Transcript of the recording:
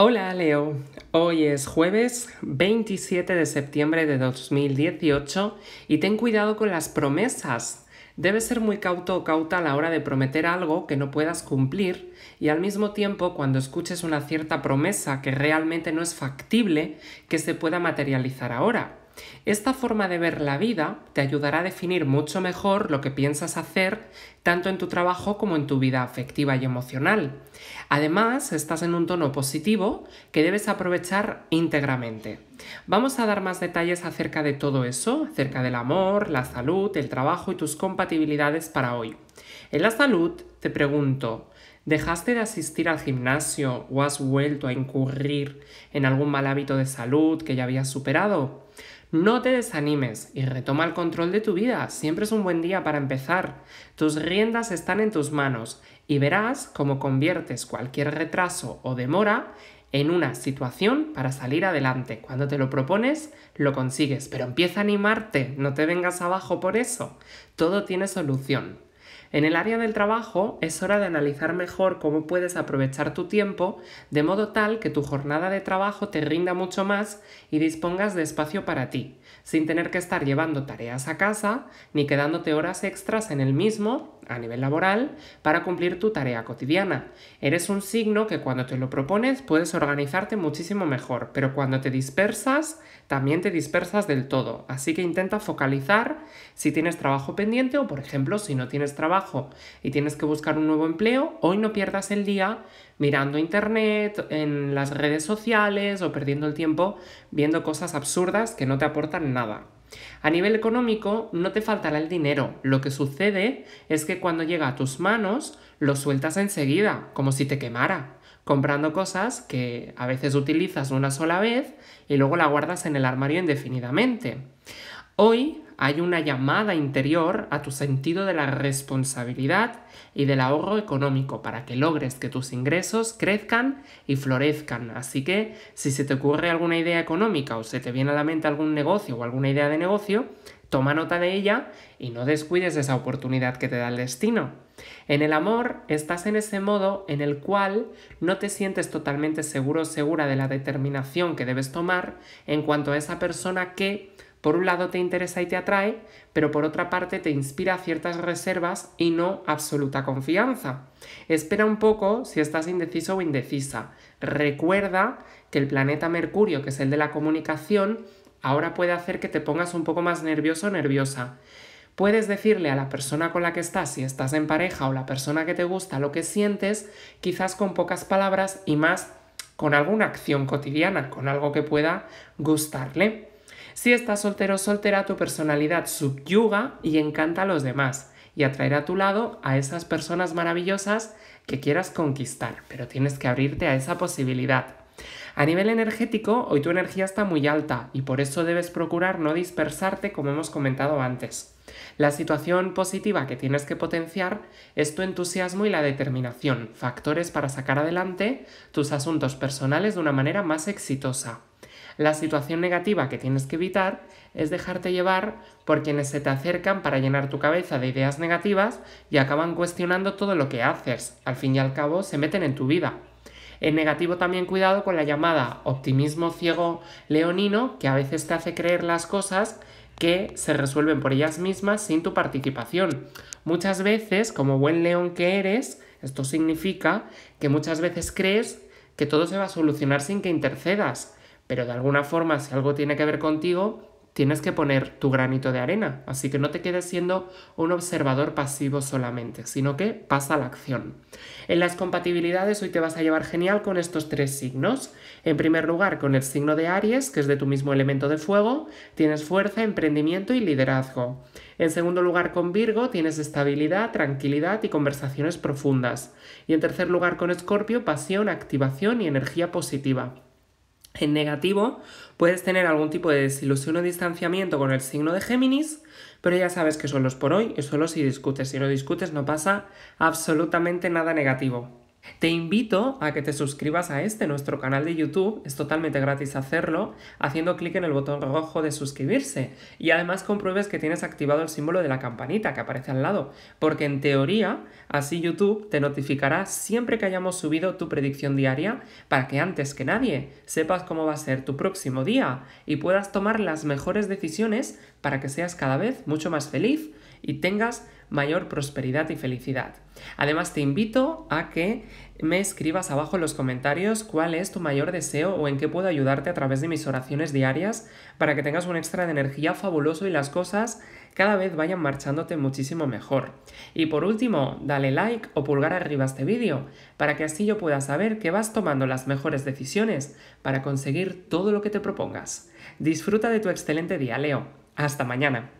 Hola Leo, hoy es jueves 27 de septiembre de 2018 y ten cuidado con las promesas. Debes ser muy cauto o cauta a la hora de prometer algo que no puedas cumplir y al mismo tiempo cuando escuches una cierta promesa que realmente no es factible que se pueda materializar ahora. Esta forma de ver la vida te ayudará a definir mucho mejor lo que piensas hacer tanto en tu trabajo como en tu vida afectiva y emocional. Además, estás en un tono positivo que debes aprovechar íntegramente. Vamos a dar más detalles acerca de todo eso, acerca del amor, la salud, el trabajo y tus compatibilidades para hoy. En la salud, te pregunto, ¿Dejaste de asistir al gimnasio o has vuelto a incurrir en algún mal hábito de salud que ya habías superado? No te desanimes y retoma el control de tu vida. Siempre es un buen día para empezar. Tus riendas están en tus manos y verás cómo conviertes cualquier retraso o demora en una situación para salir adelante. Cuando te lo propones, lo consigues, pero empieza a animarte, no te vengas abajo por eso. Todo tiene solución. En el área del trabajo es hora de analizar mejor cómo puedes aprovechar tu tiempo de modo tal que tu jornada de trabajo te rinda mucho más y dispongas de espacio para ti, sin tener que estar llevando tareas a casa ni quedándote horas extras en el mismo a nivel laboral para cumplir tu tarea cotidiana. Eres un signo que cuando te lo propones puedes organizarte muchísimo mejor, pero cuando te dispersas también te dispersas del todo. Así que intenta focalizar si tienes trabajo pendiente o por ejemplo si no tienes trabajo y tienes que buscar un nuevo empleo, hoy no pierdas el día mirando internet, en las redes sociales o perdiendo el tiempo viendo cosas absurdas que no te aportan nada. A nivel económico no te faltará el dinero, lo que sucede es que cuando llega a tus manos lo sueltas enseguida, como si te quemara, comprando cosas que a veces utilizas una sola vez y luego la guardas en el armario indefinidamente. Hoy hay una llamada interior a tu sentido de la responsabilidad y del ahorro económico para que logres que tus ingresos crezcan y florezcan. Así que si se te ocurre alguna idea económica o se te viene a la mente algún negocio o alguna idea de negocio, toma nota de ella y no descuides esa oportunidad que te da el destino. En el amor estás en ese modo en el cual no te sientes totalmente seguro o segura de la determinación que debes tomar en cuanto a esa persona que por un lado te interesa y te atrae, pero por otra parte te inspira ciertas reservas y no absoluta confianza. Espera un poco si estás indeciso o indecisa. Recuerda que el planeta Mercurio, que es el de la comunicación, ahora puede hacer que te pongas un poco más nervioso o nerviosa. Puedes decirle a la persona con la que estás, si estás en pareja o la persona que te gusta, lo que sientes, quizás con pocas palabras y más con alguna acción cotidiana, con algo que pueda gustarle. Si estás soltero o soltera, tu personalidad subyuga y encanta a los demás y atraerá a tu lado a esas personas maravillosas que quieras conquistar, pero tienes que abrirte a esa posibilidad. A nivel energético, hoy tu energía está muy alta y por eso debes procurar no dispersarte como hemos comentado antes. La situación positiva que tienes que potenciar es tu entusiasmo y la determinación, factores para sacar adelante tus asuntos personales de una manera más exitosa. La situación negativa que tienes que evitar es dejarte llevar por quienes se te acercan para llenar tu cabeza de ideas negativas y acaban cuestionando todo lo que haces. Al fin y al cabo, se meten en tu vida. En negativo también cuidado con la llamada optimismo ciego leonino, que a veces te hace creer las cosas que se resuelven por ellas mismas sin tu participación. Muchas veces, como buen león que eres, esto significa que muchas veces crees que todo se va a solucionar sin que intercedas. Pero de alguna forma, si algo tiene que ver contigo, tienes que poner tu granito de arena. Así que no te quedes siendo un observador pasivo solamente, sino que pasa a la acción. En las compatibilidades hoy te vas a llevar genial con estos tres signos. En primer lugar, con el signo de Aries, que es de tu mismo elemento de fuego, tienes fuerza, emprendimiento y liderazgo. En segundo lugar, con Virgo tienes estabilidad, tranquilidad y conversaciones profundas. Y en tercer lugar, con Escorpio, pasión, activación y energía positiva. En negativo, puedes tener algún tipo de desilusión o distanciamiento con el signo de Géminis, pero ya sabes que solo es por hoy y solo si discutes. Si no discutes no pasa absolutamente nada negativo. Te invito a que te suscribas a este, nuestro canal de YouTube, es totalmente gratis hacerlo, haciendo clic en el botón rojo de suscribirse y además compruebes que tienes activado el símbolo de la campanita que aparece al lado, porque en teoría así YouTube te notificará siempre que hayamos subido tu predicción diaria para que antes que nadie sepas cómo va a ser tu próximo día y puedas tomar las mejores decisiones para que seas cada vez mucho más feliz y tengas mayor prosperidad y felicidad. Además, te invito a que me escribas abajo en los comentarios cuál es tu mayor deseo o en qué puedo ayudarte a través de mis oraciones diarias para que tengas un extra de energía fabuloso y las cosas cada vez vayan marchándote muchísimo mejor. Y por último, dale like o pulgar arriba a este vídeo para que así yo pueda saber que vas tomando las mejores decisiones para conseguir todo lo que te propongas. Disfruta de tu excelente día, Leo. Hasta mañana.